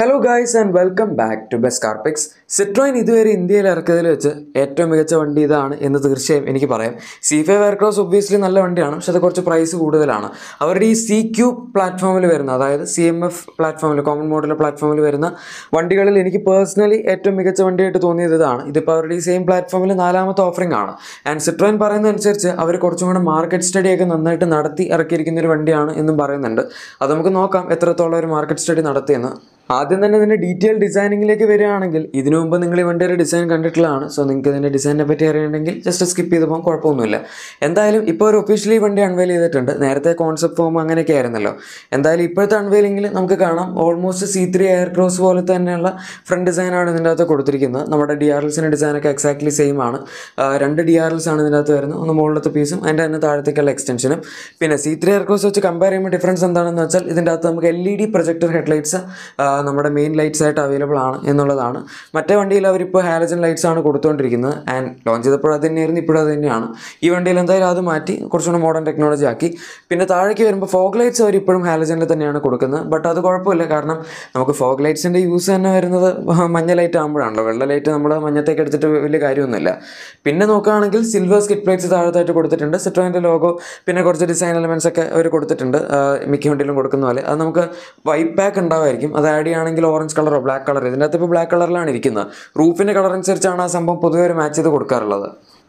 hello guys and welcome back to best car picks Citroen ഇതുവരെ ഇന്ത്യയിൽ ഇറക്കിയതിൽ വെച്ച് ഏറ്റവും മികച്ച വണ്ടി ഇതാണ് എന്ന് തീർച്ചയായും എനിക്ക് പറയാം സി ഫൈവ് എയർക്രോസ് ഒബ്വിയസ്ലി നല്ല വണ്ടിയാണ് പക്ഷെ അത് കുറച്ച് പ്രൈസ് കൂടുതലാണ് അവരുടെ ഈ സി ക്യൂ പ്ലാറ്റ്ഫോമിൽ വരുന്ന അതായത് സി എം എഫ് പ്ലാറ്റ്ഫോമിൽ കോമൺ മോഡൽ പ്ലാറ്റ്ഫോമിൽ വരുന്ന വണ്ടികളിൽ എനിക്ക് പേഴ്സണലി ഏറ്റവും മികച്ച വണ്ടിയായിട്ട് തോന്നിയത് ഇതാണ് ഇതിപ്പോൾ അവരുടെ ഈ സെയിം പ്ലാറ്റ്ഫോമിൽ നാലാമത്തെ ഓഫറിംഗ് ആണ് ആൻഡ് സിട്രോയിൻ പറയുന്നതനുസരിച്ച് അവർ കുറച്ചും കൂടെ മാർക്കറ്റ് സ്റ്റഡിയൊക്കെ നന്നായിട്ട് നടത്തി ഇറക്കിയിരിക്കുന്ന ഒരു വണ്ടിയാണ് എന്നും പറയുന്നുണ്ട് അത് നമുക്ക് നോക്കാം എത്രത്തോളം ഒരു മാർക്കറ്റ് സ്റ്റഡി നടത്തിയെന്ന് ആദ്യം തന്നെ ഇതിൻ്റെ ഡീറ്റെയിൽ ഡിസൈനിങ്ങിലേക്ക് വരികയാണെങ്കിൽ ഇതിനു മുമ്പ് നിങ്ങൾ ഈ വണ്ടിയുടെ ഡിസൈൻ കണ്ടിട്ടുള്ളതാണ് സോ നിങ്ങൾക്ക് ഇതിൻ്റെ ഡിസൈനിനെ പറ്റി അറിയണമെങ്കിൽ ജസ്റ്റ് സ്കിപ്പ് ചെയ്ത് പോകാൻ കുഴപ്പമൊന്നുമില്ല എന്തായാലും ഇപ്പോൾ ഒരു ഒഫീഷ്യലി വണ്ടി അൺവെയിൽ ചെയ്തിട്ടുണ്ട് നേരത്തെ കോൺസെപ്റ്റ് ഫോം അങ്ങനെയൊക്കെ ആയിരുന്നല്ലോ എന്തായാലും ഇപ്പോഴത്തെ അൺവെയിലിങ്ങിൽ നമുക്ക് കാണാം almost C three air cross പോലെ തന്നെയുള്ള ഫ്രണ്ട് ഡിസൈനാണ് ഇതിൻ്റെ അകത്ത് കൊടുത്തിരിക്കുന്നത് നമ്മുടെ ഡി ആർ എൽസിൻ്റെ ഡിസൈനൊക്കെ എക്സാക്ട്ലി സെയിം ആണ് രണ്ട് ഡി ആർ എൽസ് ആണ് ഇതിൻ്റെ അകത്ത് വരുന്നത് ഒന്ന് മുകളിലത്തെ പീസും അതിൻ്റെ തന്നെ താഴത്തേക്കുള്ള എക്സ്റ്റൻഷനും പിന്നെ സി ത്രീ എയർ ക്രോസ് വെച്ച് കമ്പയർ ചെയ്യുമ്പോൾ ഡിഫറൻസ് എന്താണെന്ന് വെച്ചാൽ ഇതിൻ്റെ അകത്ത് നമുക്ക് L E D projector headlights നമ്മുടെ മെയിൻ ലൈറ്റ്സ് ആയിട്ട് അവൈലബിൾ ആണ് എന്നുള്ളതാണ് മറ്റേ വണ്ടിയിൽ അവരിപ്പോൾ ഹാലജൻ ലൈറ്റ്സ് ആണ് കൊടുത്തുകൊണ്ടിരിക്കുന്നത് ആൻഡ് ലോഞ്ച് ചെയ്തപ്പോൾ അത് തന്നെയായിരുന്നു ഇപ്പോഴും അത് തന്നെയാണ് ഈ വണ്ടിയിൽ എന്തായാലും അത് മാറ്റി കുറച്ചുകൂടെ മോഡേൺ ടെക്നോളജി ആക്കി പിന്നെ താഴേക്ക് വരുമ്പോൾ ഫോഗ് ലൈറ്റ്സ് അവർ ഇപ്പോഴും ഹാലജനിൽ തന്നെയാണ് കൊടുക്കുന്നത് ബട്ട് അത് കുഴപ്പമില്ല കാരണം നമുക്ക് ഫോഗ് ലൈറ്റ്സിൻ്റെ യൂസ് തന്നെ വരുന്നത് മഞ്ഞ ലൈറ്റ് ആകുമ്പോഴാണല്ലോ വെള്ള ലൈറ്റ് നമ്മൾ മഞ്ഞത്തേക്ക് എടുത്തിട്ട് വലിയ കാര്യമൊന്നുമില്ല പിന്നെ നോക്കുകയാണെങ്കിൽ സിൽവർ സ്കിറ്റ് പ്ലേറ്റ്സ് താഴത്തായിട്ട് കൊടുത്തിട്ടുണ്ട് സെറ്റോൻ്റെ ലോഗോ പിന്നെ കുറച്ച് ഡിസൈൻ എലമെൻസ് ഒക്കെ അവർ കൊടുത്തിട്ടുണ്ട് മിക്ക വണ്ടിയിലും കൊടുക്കുന്ന പോലെ അത് നമുക്ക് വൈപ്പ് പാക്ക് ഉണ്ടാവുമായിരിക്കും അത് ആഡ് ആണെങ്കിൽ ഓറഞ്ച് കളറോ ബ്ലാക്ക് കളറോ ഇതിൻ്റെ അകത്ത് ഇപ്പോൾ ബ്ലാക്ക് കളറിലാണ് ഇരിക്കുന്നത് റൂഫിൻ്റെ കളർ അനുസരിച്ചാണ് ആ സംഭവം പൊതുവെ ഒരു മാച്ച് ചെയ്ത് കൊടുക്കാറുള്ളത്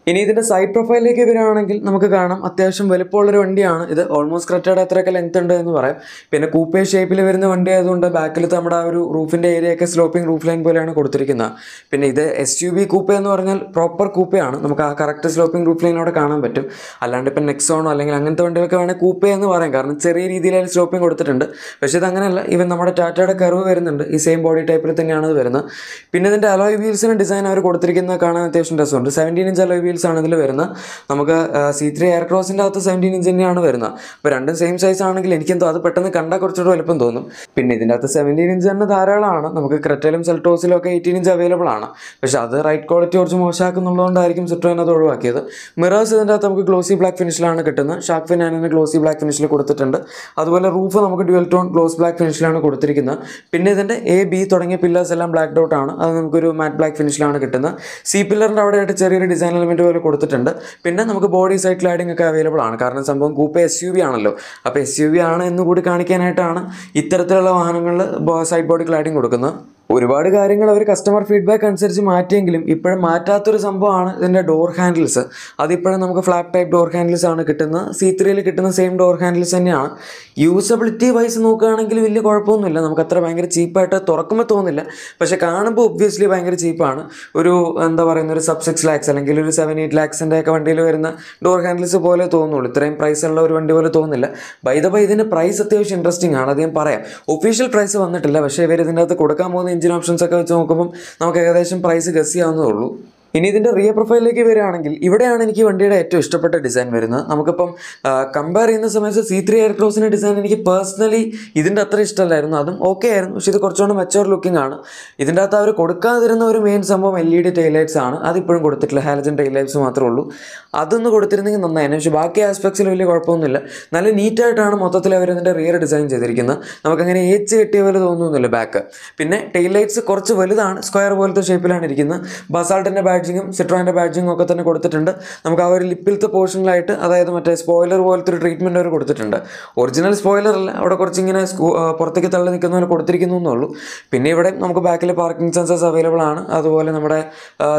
ഇനി ഇതിൻ്റെ സൈഡ് പ്രൊഫൈലിലേക്ക് വരികയാണെങ്കിൽ നമുക്ക് കാണാം അത്യാവശ്യം ഒരു വണ്ടിയാണ് ഇത് ഓൾമോസ്റ്റ് ക്രെറ്റയുടെ അത്രയൊക്കെ ലെങ്ത് ഉണ്ട് എന്ന് പറയാം പിന്നെ കൂപ്പേ ഷേപ്പിൽ വരുന്ന വണ്ടി ആയതുകൊണ്ട് ബാക്കിൽ നമ്മുടെ ആ ഒരു റൂഫിൻ്റെ ഏരിയയൊക്കെ സ്ലോപ്പിംഗ് റൂഫ് ലൈൻ പോലെയാണ് കൊടുത്തിരിക്കുന്നത് പിന്നെ ഇത് എസ് യു ബി കൂപ്പേ എന്ന് പറഞ്ഞാൽ പ്രോപ്പർ കൂപ്പയാണ് നമുക്ക് ആ കറക്റ്റ് സ്ലോപ്പിംഗ് റൂഫ് ലൈനോടെ കാണാൻ പറ്റും അല്ലാണ്ട് ഇപ്പം നെക്സോണോ അല്ലെങ്കിൽ അങ്ങനത്തെ വണ്ടികൾക്ക് വേണമെങ്കിൽ കൂപ്പേ എന്ന് പറയാം കാരണം ചെറിയ രീതിയിലായി സ്ലോപ്പിംഗ് കൊടുത്തിട്ടുണ്ട് പക്ഷേ ഇത് അങ്ങനെയല്ല ഇവൻ നമ്മുടെ ടാറ്റയുടെ കർവ് വരുന്നുണ്ട് ഈ സെയിം ബോഡി ടൈപ്പിൽ തന്നെയാണ് ഇത് വരുന്നത് പിന്നെ ഇതിൻ്റെ അലോയ് വീൽസിന് ഡിസൈൻ അവർ കൊടുത്തിരിക്കുന്നത് കാണാൻ അത്യാവശ്യം രസമുണ്ട് seventeen inch alloy wheels brakes ആണ് ഇതിൽ വരുന്നത് നമുക്ക് സി ത്രീ എയർക്രോസിൻ്റെ അകത്ത് സെവൻറ്റീൻ ഇഞ്ച് തന്നെയാണ് വരുന്നത് അപ്പോൾ രണ്ടും സെയിം സൈസ് ആണെങ്കിൽ എനിക്കെന്തോ അത് പെട്ടെന്ന് കണ്ടാൽ കുറച്ചുകൂടെ വലുപ്പം തോന്നും പിന്നെ ഇതിൻ്റെ അകത്ത് സെവൻറ്റീൻ ഇഞ്ച് തന്നെ ധാരാളമാണ് നമുക്ക് ക്രെറ്റയിലും സെൽട്ടോസിലും ഒക്കെ എയ്റ്റീൻ ഇഞ്ച് അവൈലബിൾ ആണ് പക്ഷേ അത് റൈറ്റ് ക്വാളിറ്റി കുറച്ച് മോശമാക്കുന്നുള്ളതുകൊണ്ടായിരിക്കും സിട്രോയിൻ അത് ഒഴിവാക്കിയത് മിറേഴ്സ് ഇതിൻ്റെ അകത്ത് നമുക്ക് ഗ്ലോസി ബ്ലാക്ക് ഫിനിഷിലാണ് കിട്ടുന്നത് ഫിൻ ഫിനാനിന് ഗ്ലോസി ബ്ലാക്ക് ഫിനിഷിൽ കൊടുത്തിട്ടുണ്ട് അതുപോലെ റൂഫ് നമുക്ക് ഡ്യുവൽ ടോൺ ഗ്ലോസ് ബ്ലാക്ക് ഫിനിഷിലാണ് കൊടുത്തിരിക്കുന്നത് പിന്നെ ഇതിൻ്റെ എ ബി തുടങ്ങിയ പില്ലേഴ്സ് എല്ലാം ബ്ലാക്ക് ഡൗട്ട് ആണ് അത് നമുക്കൊരു മാറ്റ് ബ്ലാക്ക് ഫിനിഷിലാണ് കിട്ടുന്നത് സി പില്ലറിൻ്റെ അവിടെയായിട്ട് ചെറിയൊരു ഡിസൈൻ എലമെൻറ്റ് ഇവർ കൊടുത്തിട്ടുണ്ട് പിന്നെ നമുക്ക് ബോഡി സൈഡ് ലൈഡിംഗ് ഒക്കെ അവൈലബിൾ ആണ് കാരണം സംഭവം കൂപ്പ എസ് യു വി ആണല്ലോ അപ്പോൾ എസ് യു വി ആണ് എന്നുകൂടി കാണിക്കാനായിട്ടാണ് ഇത്തരത്തിലുള്ള വാഹനങ്ങളിൽ സൈഡ് ബോഡി ലൈഡിംഗ് കൊടുക്കുന്നത് ഒരുപാട് കാര്യങ്ങൾ അവർ കസ്റ്റമർ ഫീഡ്ബാക്ക് അനുസരിച്ച് മാറ്റിയെങ്കിലും ഇപ്പോഴും മാറ്റാത്തൊരു സംഭവമാണ് ഇതിൻ്റെ ഡോർ ഹാൻഡിൽസ് അതിപ്പോഴും നമുക്ക് ഫ്ലാറ്റ് ടൈപ്പ് ഡോർ ഹാൻഡിൽസ് ആണ് കിട്ടുന്നത് സി ത്രീയിൽ കിട്ടുന്ന സെയിം ഡോർ ഹാൻഡിൽസ് തന്നെയാണ് യൂസബിലിറ്റി വൈസ് നോക്കുകയാണെങ്കിൽ വലിയ കുഴപ്പമൊന്നുമില്ല നമുക്ക് അത്ര ഭയങ്കര ചീപ്പായിട്ട് തുറക്കുമ്പോൾ തോന്നില്ല പക്ഷെ കാണുമ്പോൾ ഒബ്വിയസ്ലി ഭയങ്കര ചീപ്പാണ് ഒരു എന്താ പറയുന്ന ഒരു സബ് സിക്സ് ലാക്സ് അല്ലെങ്കിൽ ഒരു സെവൻ എയ്റ്റ് ലാക്സിൻ്റെ ഒക്കെ വണ്ടിയിൽ വരുന്ന ഡോർ ഹാൻഡിൽസ് പോലെ തോന്നുള്ളൂ ഇത്രയും ഉള്ള ഒരു വണ്ടി പോലെ തോന്നില്ല ബൈ ദ ബൈ ഇതിൻ്റെ പ്രൈസ് അത്യാവശ്യം ഇൻട്രസ്റ്റിംഗ് ആണ് അത് ഞാൻ പറയാം ഒഫീഷ്യൽ പ്രൈസ് വന്നിട്ടില്ല പക്ഷേ ഇവർ ഇതിൻ്റെ അകത്ത് കൊടുക്കാൻ പോകുന്ന എഞ്ചിൻ ഓപ്ഷൻസ് ഒക്കെ വെച്ച് നോക്കുമ്പം നമുക്ക് ഏകദേശം പ്രൈസ് ഗസ് ചെയ്യാവുന്നതേ ഉള്ളൂ ഇനി ഇതിൻ്റെ റിയർ പ്രൊഫൈലിലേക്ക് വരികയാണെങ്കിൽ ഇവിടെയാണ് എനിക്ക് വണ്ടിയുടെ ഏറ്റവും ഇഷ്ടപ്പെട്ട ഡിസൈൻ വരുന്നത് നമുക്കിപ്പം കമ്പയർ ചെയ്യുന്ന സമയത്ത് സി ത്രീ എയർ ഡിസൈൻ എനിക്ക് പേഴ്സണലി ഇതിൻ്റെ അത്ര ഇഷ്ടമല്ലായിരുന്നു അതും ഓക്കെ ആയിരുന്നു പക്ഷേ ഇത് കുറച്ചുകൂടെ മെച്ചോർ ലുക്കിംഗ് ആണ് ഇതിൻ്റെ അകത്ത് അവർ കൊടുക്കാതിരുന്ന ഒരു മെയിൻ സംഭവം എൽ ഇ ഡി ടൈലൈറ്റ്സ് ആണ് അതിപ്പോഴും കൊടുത്തിട്ടില്ല ഹാലജൻ ടൈലൈറ്റ്സ് മാത്രമേ ഉള്ളൂ അതൊന്ന് കൊടുത്തിരുന്നെങ്കിൽ നന്നായിരുന്നു പക്ഷേ ബാക്കി ആസ്പെക്ട്സിൽ വലിയ കുഴപ്പമൊന്നുമില്ല നല്ല നീറ്റായിട്ടാണ് മൊത്തത്തിൽ അവർ ഇതിൻ്റെ റിയർ ഡിസൈൻ ചെയ്തിരിക്കുന്നത് നമുക്കങ്ങനെ ഏച്ച് കെട്ടിയ പോലെ തോന്നുന്നില്ല ബാക്ക് പിന്നെ ടൈലൈറ്റ്സ് കുറച്ച് വലുതാണ് സ്ക്വയർ പോലത്തെ ഷേപ്പിലാണ് ഇരിക്കുന്നത് ബസാൾട്ടിൻ്റെ ബാക്ക് ബാഡ്ജിങ്ങും സിട്രോൻ്റെ ബാഡ്ജിങ്ങും ഒക്കെ തന്നെ കൊടുത്തിട്ടുണ്ട് നമുക്ക് ആ ഒരു ലിപ്പിലത്തെ പോർഷനിലായിട്ട് അതായത് മറ്റേ സ്പോയിലർ പോലത്തെ ഒരു ട്രീറ്റ്മെൻറ്റ് അവർ കൊടുത്തിട്ടുണ്ട് ഒറിജിനൽ സ്പോയിലർ അല്ല അവിടെ കുറച്ചിങ്ങനെ പുറത്തേക്ക് തള്ളി പോലെ കൊടുത്തിരിക്കുന്നു എന്നുള്ളൂ പിന്നെ ഇവിടെ നമുക്ക് ബാക്കിൽ പാർക്കിംഗ് സെൻസേഴ്സ് അവൈലബിൾ ആണ് അതുപോലെ നമ്മുടെ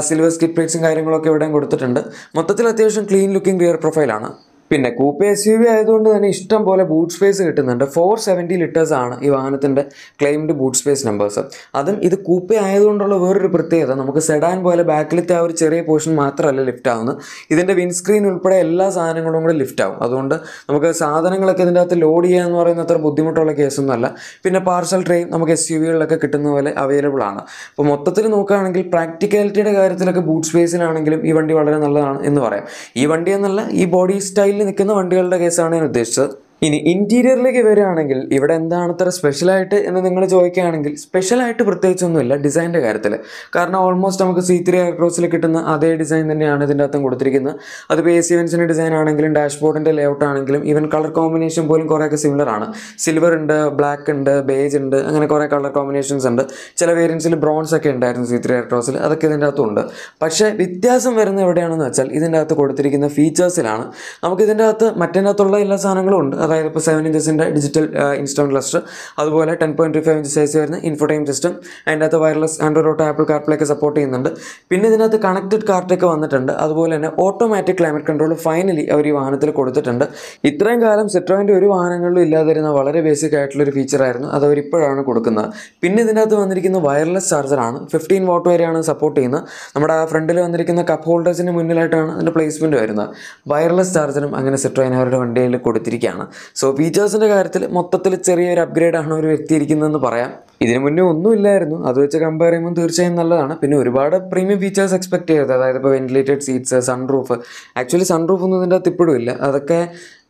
സിൽവർ സ്കിറ്റ് പ്ലേറ്റ്സും കാര്യങ്ങളൊക്കെ ഇവിടെയും കൊടുത്തിട്ടുണ്ട് മൊത്തത്തിൽ അത്യാവശ്യം ക്ലീൻ ലുക്കിംഗ് റിയർ പ്രൊഫൈലാണ് പിന്നെ കൂപ്പ് എസ് യു വി ആയതുകൊണ്ട് തന്നെ ഇഷ്ടം പോലെ ബൂട്ട് സ്പേസ് കിട്ടുന്നുണ്ട് ഫോർ സെവൻറ്റി ലിറ്റേഴ്സ് ആണ് ഈ വാഹനത്തിൻ്റെ ക്ലെയിംഡ് ബൂട്ട് സ്പേസ് നമ്പേഴ്സ് അതും ഇത് കൂപ്പ് ആയതുകൊണ്ടുള്ള വേറൊരു പ്രത്യേകത നമുക്ക് സെഡാൻ പോലെ ബാക്കിലത്തെ ആ ഒരു ചെറിയ പോർഷൻ മാത്രമല്ല ലിഫ്റ്റ് ആവുന്നത് ഇതിൻ്റെ വിൻസ്ക്രീൻ ഉൾപ്പെടെ എല്ലാ സാധനങ്ങളും കൂടെ ലിഫ്റ്റ് ആവും അതുകൊണ്ട് നമുക്ക് സാധനങ്ങളൊക്കെ ഇതിൻ്റെ അകത്ത് ലോഡ് ചെയ്യുക എന്ന് പറയുന്ന അത്ര ബുദ്ധിമുട്ടുള്ള കേസൊന്നുമല്ല പിന്നെ പാർസൽ ട്രെയിൻ നമുക്ക് എസ് യു വികളിലൊക്കെ കിട്ടുന്ന പോലെ അവൈലബിൾ ആണ് അപ്പോൾ മൊത്തത്തിൽ നോക്കുകയാണെങ്കിൽ പ്രാക്ടിക്കാലിറ്റിയുടെ കാര്യത്തിലൊക്കെ ബൂട്ട് സ്പേസിലാണെങ്കിലും ഈ വണ്ടി വളരെ നല്ലതാണ് എന്ന് പറയാം ഈ വണ്ടി എന്നല്ല ഈ ബോഡി സ്റ്റൈൽ നിൽക്കുന്ന വണ്ടികളുടെ കേസാണ് ഞാൻ ഉദ്ദേശിച്ചത് ഇനി ഇൻറ്റീരിയറിലേക്ക് വരികയാണെങ്കിൽ ഇവിടെ എന്താണ് അത്ര സ്പെഷ്യലായിട്ട് എന്ന് നിങ്ങൾ ചോദിക്കുകയാണെങ്കിൽ സ്പെഷ്യലായിട്ട് പ്രത്യേകിച്ചൊന്നുമില്ല ഡിസൈൻ്റെ കാര്യത്തിൽ കാരണം ഓൾമോസ്റ്റ് നമുക്ക് സി ത്രീ എയർക്രോസിൽ കിട്ടുന്ന അതേ ഡിസൈൻ തന്നെയാണ് ഇതിൻ്റെ അകത്തും കൊടുത്തിരിക്കുന്നത് അതിപ്പോൾ എ സി വെൻസിൻ്റെ ഡിസൈൻ ആണെങ്കിലും ഡാഷ്ബോർഡിൻ്റെ ലേഔട്ട് ആണെങ്കിലും ഈവൻ കളർ കോമ്പിനേഷൻ പോലും കുറേയൊക്കെ സിമിലർ ആണ് സിൽവർ ഉണ്ട് ബ്ലാക്ക് ഉണ്ട് ബേജ് ഉണ്ട് അങ്ങനെ കുറേ കളർ കോമ്പിനേഷൻസ് ഉണ്ട് ചില വേരിയൻസിൽ ബ്രോൺസ് ഒക്കെ ഉണ്ടായിരുന്നു സി ത്രീ എയർക്രോസിൽ അതൊക്കെ ഇതിൻ്റെ അകത്തുണ്ട് പക്ഷേ വ്യത്യാസം വരുന്നത് എവിടെയാണെന്ന് വെച്ചാൽ ഇതിൻ്റെ അകത്ത് കൊടുത്തിരിക്കുന്ന ഫീച്ചേഴ്സിലാണ് നമുക്ക് ഇതിൻ്റെ അകത്ത് മറ്റേതിനകത്തുള്ള എല്ലാ സാധനങ്ങളും ഉണ്ട് അതായത് ഇപ്പോൾ സെവൻ ഇഞ്ചസിൻ്റെ ഡിജിറ്റൽ ഇൻസ്റ്റോൺ ക്ലസ്റ്റർ അതുപോലെ ten point five inch size വരുന്ന ഇൻഫോടൈം സിസ്റ്റം അതിൻ്റെ അകത്ത് വയർലെസ് ആൻഡ്രോയിഡ് ഓട്ടോ ആപ്പിൾ കാർപ്ലേക്ക് സപ്പോർട്ട് ചെയ്യുന്നുണ്ട് പിന്നെ ഇതിനകത്ത് കണക്റ്റഡ് കാർട്ടൊക്കെ വന്നിട്ടുണ്ട് അതുപോലെ തന്നെ ഓട്ടോമാറ്റിക് ക്ലൈമറ്റ് കൺട്രോൾ ഫൈനലി അവർ ഈ വാഹനത്തിൽ കൊടുത്തിട്ടുണ്ട് ഇത്രയും കാലം സിട്രോയിൻ്റെ ഒരു വാഹനങ്ങളിലും ഇല്ലാതിരുന്ന വളരെ ബേസിക് ആയിട്ടുള്ള ഒരു ഫീച്ചറായിരുന്നു അത് അവർ ഇപ്പോഴാണ് കൊടുക്കുന്നത് പിന്നെ ഇതിനകത്ത് വന്നിരിക്കുന്ന വയർലെസ് ചാർജറാണ് ഫിഫ്റ്റീൻ വോട്ട് വരെയാണ് സപ്പോർട്ട് ചെയ്യുന്നത് നമ്മുടെ ആ ഫ്രണ്ടിൽ വന്നിരിക്കുന്ന കപ്പ് ഹോൾഡേഴ്സിന് മുന്നിലായിട്ടാണ് അതിൻ്റെ പ്ലേസ്മെൻറ്റ് വരുന്നത് വയർലെസ് ചാർജറും അങ്ങനെ സിട്രോയിൻ അവരുടെ വണ്ടിയിൽ കൊടുത്തിരിക്കുകയാണ് സോ ഫീച്ചേഴ്സിൻ്റെ കാര്യത്തിൽ മൊത്തത്തിൽ ചെറിയൊരു അപ്ഗ്രേഡാണ് ഒരു വ്യക്തി ഇരിക്കുന്നതെന്ന് പറയാം ഇതിന് മുന്നേ ഒന്നുമില്ലായിരുന്നു അത് വെച്ച് കമ്പയർ ചെയ്യുമ്പോൾ തീർച്ചയായും നല്ലതാണ് പിന്നെ ഒരുപാട് പ്രീമിയം ഫീച്ചേഴ്സ് എക്സ്പെക്ട് ചെയ്തത് അതായത് ഇപ്പോൾ ventilated seats sunroof actually sunroof ഒന്നും ഇതിൻ്റെ അകത്ത് ഇപ്പോഴും ഇല്ല അതൊക്കെ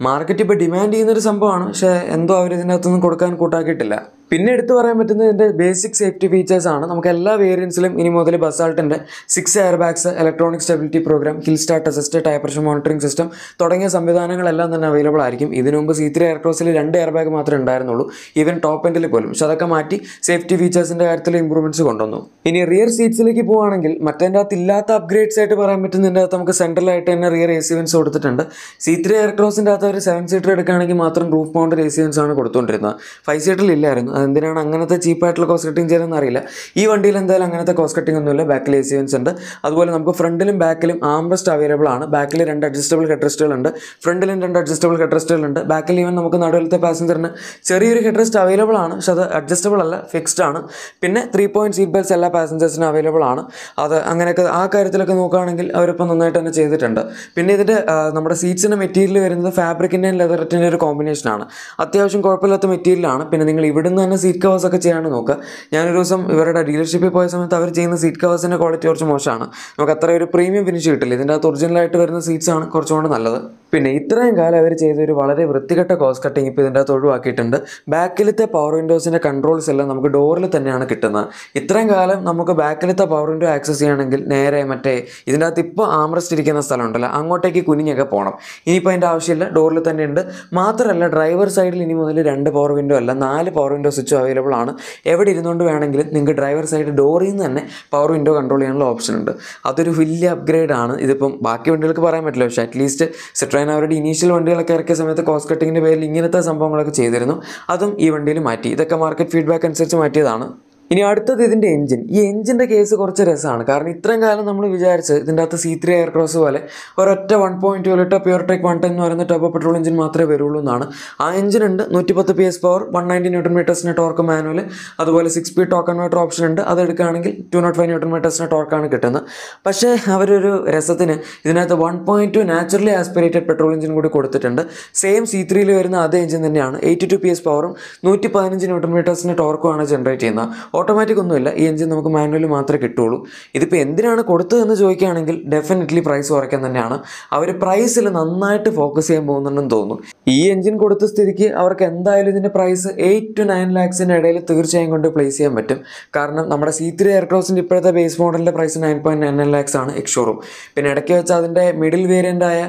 മാർക്കറ്റ് ഇപ്പോൾ ഡിമാൻഡ് ചെയ്യുന്നൊരു സംഭവമാണ് പക്ഷേ എന്തോ അവർ ഇതിനകത്തൊന്നും കൊടുക്കാൻ കൂട്ടാക്കിയിട്ടില്ല പിന്നെ എടുത്തു പറയാൻ പറ്റുന്നത് ഇതിൻ്റെ ബേസിക് സേഫ്റ്റി ഫീച്ചേഴ്സ് ആണ് നമുക്ക് എല്ലാ വേരിയൻസിലും ഇനി മുതൽ ബസാൾട്ടിൻ്റെ six air bags electronic stability program hill start assist tyre pressure monitoring system തുടങ്ങിയ സംവിധാനങ്ങളെല്ലാം തന്നെ അവൈലബിൾ ആയിരിക്കും ഇതിനു മുമ്പ് സി ത്രീ എയർക്രോസിൽ രണ്ട് എയർ ബാഗ് മാത്രമേ ഉണ്ടായിരുന്നുള്ളൂ ഈവൻ ടോപ്പ് എൻഡിൽ പോലും പക്ഷെ അതൊക്കെ മാറ്റി സേഫ്റ്റി ഫീച്ചേഴ്സിൻ്റെ കാര്യത്തിൽ ഇമ്പ്രൂവ്മെൻറ്റ്സ് കൊണ്ടുവന്നു ഇനി റിയർ സീറ്റ്സിലേക്ക് പോവുകയാണെങ്കിൽ മറ്റേൻ്റെ അകത്ത് ഇല്ലാത്ത അപ്ഗ്രേഡ്സ് ആയിട്ട് പറയാൻ പറ്റുന്നതിൻ്റെ അകത്ത് നമുക്ക് സെൻട്രലായിട്ട് തന്നെ റിയർ എ സി വെൻസ് കൊടുത്തിട്ടുണ്ട് സി ത്രീ എയർക്രോസിൻ്റെ അകത്ത് ഒരു സെവൻ സീറ്റർ എടുക്കുകയാണെങ്കിൽ മാത്രം റൂഫ് മൗണ്ട് എ ആണ് കൊടുത്തുകൊണ്ടിരുന്നത് ഫൈവ് സീറ്ററിൽ ഇല്ലായിരുന്നു അതെന്തിനാണ് അങ്ങനത്തെ ചീപ്പായിട്ടുള്ള കോസ്റ്റ് കട്ടിങ് ചെയ്തതെന്ന് അറിയില്ല ഈ വണ്ടിയിൽ എന്തായാലും അങ്ങനത്തെ കോസ്റ്റ് കട്ടിങ് ഒന്നുമില്ല ബാക്കിൽ എ ഉണ്ട് അതുപോലെ നമുക്ക് ഫ്രണ്ടിലും ബാക്കിലും ആംബ്രസ്റ്റ് അവൈലബിൾ ആണ് ബാക്കിൽ രണ്ട് അഡ്ജസ്റ്റബിൾ ഹെഡ്രസ്റ്റുകൾ ഉണ്ട് ഫ്രണ്ടിലും രണ്ട് അഡ്ജസ്റ്റബിൾ ഹെഡ്രസ്റ്റുകൾ ഉണ്ട് ബാക്കിൽ ഈവൻ നമുക്ക് നടുവിലത്തെ പാസഞ്ചറിന് ചെറിയൊരു ഹെഡ്രസ്റ്റ് അവൈലബിൾ ആണ് പക്ഷെ അത് അഡ്ജസ്റ്റബിൾ അല്ല ഫിക്സ്ഡ് ആണ് പിന്നെ ത്രീ പോയിന്റ് സീറ്റ് ബെൽസ് എല്ലാ പാസഞ്ചേഴ്സിനും അവൈലബിൾ ആണ് അത് അങ്ങനെയൊക്കെ ആ കാര്യത്തിലൊക്കെ നോക്കുകയാണെങ്കിൽ അവരിപ്പോൾ നന്നായിട്ട് തന്നെ ചെയ്തിട്ടുണ്ട് പിന്നെ ഇതിൻ്റെ നമ്മുടെ സീറ്റ്സിൻ്റെ മെറ്റീരിയൽ വരുന്നത് ഫാബ് ഫാബ്രിക്കിൻ്റെയും ലെതറിൻ്റെ ഒരു കോമ്പിനേഷനാണ് അത്യാവശ്യം കുഴപ്പമില്ലാത്ത മെറ്റീരിയലാണ് പിന്നെ നിങ്ങൾ ഇവിടുന്ന് തന്നെ സീറ്റ് കവേഴ്സ് ഒക്കെ ചെയ്യാൻ നോക്കുക ഞാനൊരു ദിവസം ഇവരുടെ ഡീലർഷിപ്പിൽ പോയ സമയത്ത് അവർ ചെയ്യുന്ന സീറ്റ് കവേഴ്സിൻ്റെ ക്വാളിറ്റി കുറച്ച് മോശമാണ് നമുക്ക് അത്ര ഒരു പ്രീമിയം ഫിനിഷ് കിട്ടില്ല ഇതിൻ്റെ അകത്ത് ഒറിജിനലായിട്ട് വരുന്ന സീറ്റ്സാണ് കുറച്ചുകൂടെ നല്ലത് പിന്നെ ഇത്രയും കാലം അവർ ചെയ്തൊരു വളരെ വൃത്തികെട്ട കോസ് കട്ടിങ് ഇപ്പോൾ ഇതിൻ്റെ അകത്ത് ഒഴിവാക്കിയിട്ടുണ്ട് ബാക്കിലത്തെ പവർ വിൻഡോസിൻ്റെ കൺട്രോൾസ് എല്ലാം നമുക്ക് ഡോറിൽ തന്നെയാണ് കിട്ടുന്നത് ഇത്രയും കാലം നമുക്ക് ബാക്കിലത്തെ പവർ വിൻഡോ ആക്സസ് ചെയ്യണമെങ്കിൽ നേരെ മറ്റേ ഇതിൻ്റെ അകത്ത് ഇപ്പോൾ ആമറസ്റ്റ് ഇരിക്കുന്ന സ്ഥലമുണ്ടല്ലോ അങ്ങോട്ടേക്ക് കുനിഞ്ഞൊക്കെ പോകണം ഇനിയിപ്പോൾ അതിൻ്റെ ആവശ്യമില്ല ഡോർ ഡോറിൽ തന്നെ ഉണ്ട് മാത്രമല്ല ഡ്രൈവർ സൈഡിൽ ഇനി മുതൽ രണ്ട് പവർ വിൻഡോ അല്ല നാല് പവർ വിൻഡോ സ്വിച്ചും അവൈലബിൾ ആണ് എവിടെ ഇരുന്നുകൊണ്ട് വേണമെങ്കിലും നിങ്ങൾക്ക് ഡ്രൈവർ സൈഡ് ഡോറിൽ നിന്ന് തന്നെ പവർ വിൻഡോ കൺട്രോൾ ചെയ്യാനുള്ള ഓപ്ഷൻ ഉണ്ട് അതൊരു വലിയ അപ്ഗ്രേഡ് ആണ് ഇതിപ്പം ബാക്കി വണ്ടികൾക്ക് പറയാൻ പറ്റില്ല പക്ഷേ അറ്റ്ലീസ്റ്റ് സിട്രൈൻ അവരുടെ ഇനീഷ്യൽ വണ്ടികളൊക്കെ ഇറക്കിയ സമയത്ത് കോസ്റ്റ് കട്ടിങ്ങിൻ്റെ പേരിൽ ഇങ്ങനത്തെ സംഭവങ്ങളൊക്കെ ചെയ്തിരുന്നു അതും ഈ വണ്ടിയിൽ മാറ്റി ഇതൊക്കെ മാർക്കറ്റ് ഫീഡ്ബാക്ക് അനുസരിച്ച് മാറ്റിയതാണ് ഇനി അടുത്തത് ഇതിൻ്റെ എഞ്ചിൻ ഈ എഞ്ചിൻ്റെ കേസ് കുറച്ച് രസമാണ് കാരണം ഇത്രയും കാലം നമ്മൾ വിചാരിച്ച് ഇതിൻ്റെ അകത്ത് സി ത്രീ എയർക്രോസ് പോലെ ഒരൊറ്റ one point two litre PureTech one ten എന്ന് പറയുന്ന ടോപ്പ് പെട്രോൾ എഞ്ചിൻ മാത്രമേ വരുള്ളൂ എന്നാണ് ആ എഞ്ചിൻ ഉണ്ട് നൂറ്റി പത്ത് P S power one ninety newton മീറ്റേഴ്സിന് ടോർക്ക് മാനുവൽ അതുപോലെ സിക്സ് പി ടോക്ക് കൺവേർട്ടർ ഓപ്ഷൻ ഉണ്ട് അത് എടുക്കുകയാണെങ്കിൽ ടു നോട്ട് ഫൈവ് ന്യൂട്ടൺ മീറ്റേഴ്സിന് ടോർക്കാണ് കിട്ടുന്നത് പക്ഷേ അവരൊരു രസത്തിന് ഇതിനകത്ത് one point two naturally aspirated petrol engine കൂടി കൊടുത്തിട്ടുണ്ട് സെയിം സി ത്രീയിൽ വരുന്ന അതേ എഞ്ചിൻ തന്നെയാണ് എയ്റ്റി ടു പി എസ് പവറും നൂറ്റി പതിനഞ്ച് ന്യൂട്ടൺ മീറ്റേഴ്സിന് ടോർക്കുമാണ് ജനറേറ്റ് ചെയ്യുന്നത് ഓട്ടോമാറ്റിക് ഒന്നുമില്ല ഈ എഞ്ചിൻ നമുക്ക് മാനുവൽ മാത്രമേ കിട്ടുള്ളൂ ഇതിപ്പോൾ എന്തിനാണ് കൊടുത്തതെന്ന് ചോദിക്കുകയാണെങ്കിൽ ഡെഫിനറ്റ്ലി പ്രൈസ് കുറയ്ക്കാൻ തന്നെയാണ് അവർ പ്രൈസിൽ നന്നായിട്ട് ഫോക്കസ് ചെയ്യാൻ പോകുന്നുണ്ടെന്ന് തോന്നുന്നു ഈ എഞ്ചിൻ കൊടുത്ത സ്ഥിതിക്ക് അവർക്ക് എന്തായാലും ഇതിൻ്റെ പ്രൈസ് എയ്റ്റ് ടു നയൻ ലാക്സിൻ്റെ ഇടയിൽ തീർച്ചയായും കൊണ്ട് പ്ലേസ് ചെയ്യാൻ പറ്റും കാരണം നമ്മുടെ സി ത്രീ എയർക്രോസിൻ്റെ ഇപ്പോഴത്തെ ബേസ് മോഡലിൻ്റെ price nine point nine nine lakhs ആണ് എക്ഷോറും പിന്നെ ഇടയ്ക്ക് വെച്ച് അതിൻ്റെ മിഡിൽ വേരിയൻ്റായ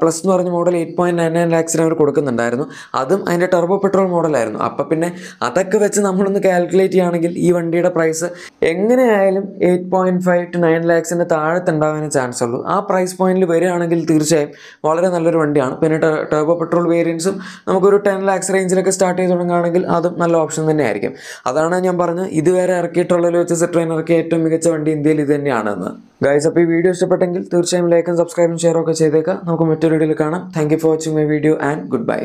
പ്ലസ് എന്ന് പറഞ്ഞ model eight point nine nine ലാക്സിന് അവർ കൊടുക്കുന്നുണ്ടായിരുന്നു അതും അതിൻ്റെ ടെർബോ പെട്രോൾ മോഡലായിരുന്നു അപ്പം പിന്നെ അതൊക്കെ വെച്ച് നമ്മളൊന്ന് കാൽക്കുലേറ്റ് ചെയ്യുകയാണെങ്കിൽ ഈ ഈ വണ്ടിയുടെ പ്രൈസ് എങ്ങനെയായാലും eight point five to nine ലാക്സിൻ്റെ താഴത്ത് ഉണ്ടാകാനേ ചാൻസ് ഉള്ളൂ ആ പ്രൈസ് പോയിന്റിൽ വരികയാണെങ്കിൽ തീർച്ചയായും വളരെ നല്ലൊരു വണ്ടിയാണ് പിന്നെ ടർബോ പെട്രോൾ വേരിയൻസും നമുക്കൊരു ടെൻ ലാക്സ് റേഞ്ചിലൊക്കെ സ്റ്റാർട്ട് ചെയ്ത് തുടങ്ങുകയാണെങ്കിൽ അതും നല്ല ഓപ്ഷൻ തന്നെയായിരിക്കും അതാണ് ഞാൻ പറഞ്ഞത് ഇതുവരെ ഇറക്കിയിട്ടുള്ളതിൽ വെച്ച് ട്രെയിൻ ഇറക്കിയ ഏറ്റവും മികച്ച വണ്ടി ഇന്ത്യയിൽ ഇത് തന്നെയാണെന്ന് ഗൈസ് അപ്പോൾ ഈ വീഡിയോ ഇഷ്ടപ്പെട്ടെങ്കിൽ തീർച്ചയായും ലൈക്കും സബ്സ്ക്രൈബും ഷെയറും ഒക്കെ ചെയ്തേക്കാം നമുക്ക് മറ്റൊരു വീഡിയോയിൽ കാണാം thank you for watching my video and good by